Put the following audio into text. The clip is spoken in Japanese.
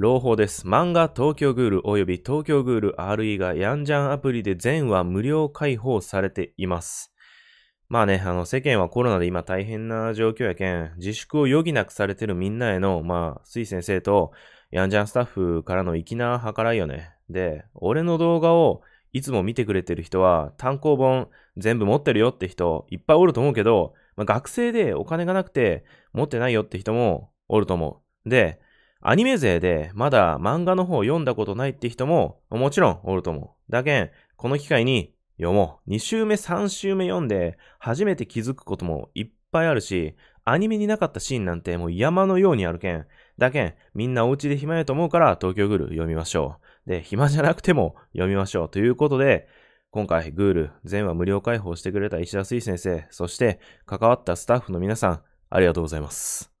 朗報です。漫画東京グール及び東京グール RE がヤンジャンアプリで全話無料開放されています。まあね、あの世間はコロナで今大変な状況やけん、自粛を余儀なくされてるみんなへの、まあ、スイ先生とヤンジャンスタッフからの粋な計らいよね。で、俺の動画をいつも見てくれてる人は単行本全部持ってるよって人いっぱいおると思うけど、まあ、学生でお金がなくて持ってないよって人もおると思う。で、アニメ勢でまだ漫画の方を読んだことないって人ももちろんおると思う。だけん、この機会に読もう。2週目、3週目読んで初めて気づくこともいっぱいあるし、アニメになかったシーンなんてもう山のようにあるけん。だけん、みんなお家で暇やと思うから東京グール読みましょう。で、暇じゃなくても読みましょう。ということで、今回、グール、全話無料開放してくれた石田水先生、そして関わったスタッフの皆さん、ありがとうございます。